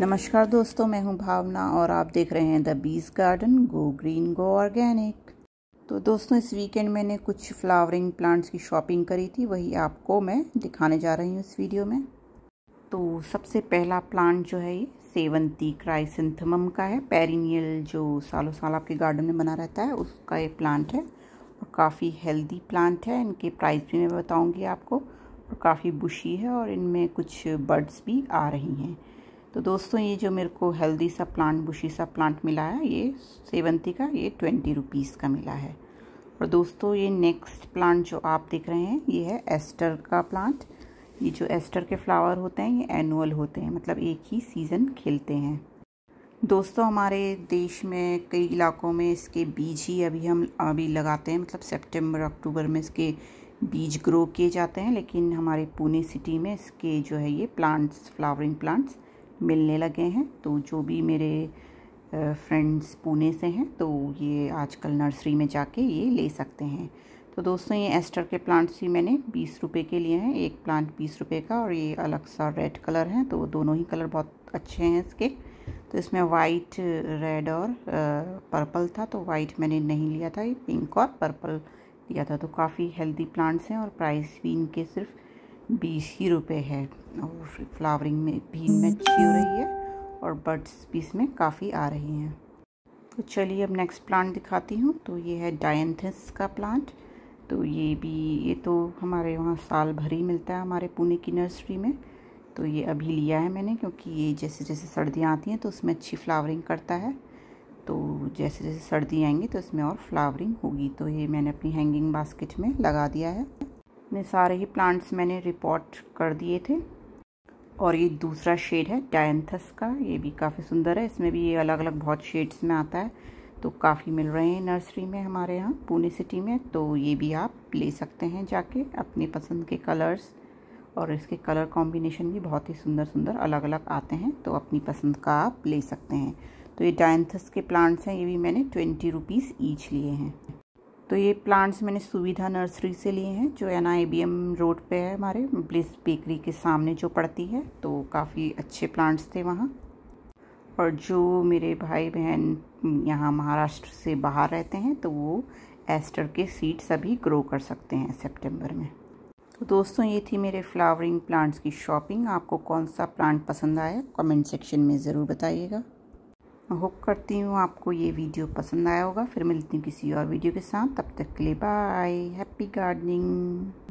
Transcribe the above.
नमस्कार दोस्तों मैं हूं भावना और आप देख रहे हैं the Beej garden go green go organic तो दोस्तों इस वीकेंड मैंने कुछ फ्लावरिंग प्लांट्स की शॉपिंग करी थी वही आपको मैं दिखाने जा रही हूं इस वीडियो में तो सबसे पहला प्लांट जो है ये सेवंती क्राइसेंथमम का है पेरिनियल जो सालों साल आपके गार्डन में बना रहता है उसका ये प्लांट है और काफ़ी हेल्दी प्लांट है इनके प्राइस भी मैं बताऊँगी आपको और काफ़ी बुशी है और इनमें कुछ बर्ड्स भी आ रही हैं तो दोस्तों ये जो मेरे को हेल्दी सा प्लांट बुशी सा प्लांट मिला है ये सेवंती का ये ट्वेंटी रुपीज़ का मिला है और दोस्तों ये नेक्स्ट प्लांट जो आप देख रहे हैं ये है एस्टर का प्लांट ये जो एस्टर के फ्लावर होते हैं ये एनुअल होते हैं मतलब एक ही सीज़न खिलते हैं दोस्तों हमारे देश में कई इलाकों में इसके बीज ही अभी हम अभी लगाते हैं मतलब सेप्टेम्बर अक्टूबर में इसके बीज ग्रो किए जाते हैं लेकिन हमारे पुणे सिटी में इसके जो है ये प्लांट्स फ्लावरिंग प्लांट्स मिलने लगे हैं तो जो भी मेरे फ्रेंड्स पुणे से हैं तो ये आजकल नर्सरी में जाके ये ले सकते हैं तो दोस्तों ये एस्टर के प्लांट्स भी मैंने बीस रुपए के लिए हैं एक प्लांट बीस रुपए का और ये अलग सा रेड कलर है तो दोनों ही कलर बहुत अच्छे हैं इसके तो इसमें वाइट रेड और पर्पल था तो वाइट मैंने नहीं लिया था ये पिंक और पर्पल लिया था तो काफ़ी हेल्दी प्लांट्स हैं और प्राइस भी इनके सिर्फ बीस ही रुपये है और फ्लावरिंग में भी इनमें अच्छी हो रही है और बर्ड्स भी इसमें काफ़ी आ रही हैं तो चलिए अब नेक्स्ट प्लांट दिखाती हूँ तो ये है डायंथस का प्लांट तो ये भी ये तो हमारे वहाँ साल भर ही मिलता है हमारे पुणे की नर्सरी में तो ये अभी लिया है मैंने क्योंकि ये जैसे जैसे सर्दियाँ आती हैं तो उसमें अच्छी फ्लावरिंग करता है तो जैसे जैसे सर्दी आएंगी तो इसमें और फ्लावरिंग होगी तो ये मैंने अपनी हैंगिंग बास्केट में लगा दिया है इतने सारे ही प्लांट्स मैंने रिपोर्ट कर दिए थे और ये दूसरा शेड है डायंथस का ये भी काफ़ी सुंदर है इसमें भी ये अलग अलग बहुत शेड्स में आता है तो काफ़ी मिल रहे हैं नर्सरी में हमारे यहाँ पुणे सिटी में तो ये भी आप ले सकते हैं जाके अपने पसंद के कलर्स और इसके कलर कॉम्बिनेशन भी बहुत ही सुंदर सुंदर अलग अलग आते हैं तो अपनी पसंद का आप ले सकते हैं तो ये डायंथस के प्लांट्स हैं ये भी मैंने ट्वेंटी रुपीज़ ईच लिए हैं तो ये प्लांट्स मैंने सुविधा नर्सरी से लिए हैं जो N I B M road पे है हमारे ब्लिस बेकरी के सामने जो पड़ती है तो काफ़ी अच्छे प्लांट्स थे वहाँ और जो मेरे भाई बहन यहाँ महाराष्ट्र से बाहर रहते हैं तो वो एस्टर के सीड्स अभी ग्रो कर सकते हैं सेप्टेम्बर में तो दोस्तों ये थी मेरे फ्लावरिंग प्लांट्स की शॉपिंग आपको कौन सा प्लांट पसंद आया कमेंट सेक्शन में ज़रूर बताइएगा होप करती हूँ आपको ये वीडियो पसंद आया होगा फिर मिलती हूँ किसी और वीडियो के साथ तब तक के लिए बाय हैप्पी गार्डनिंग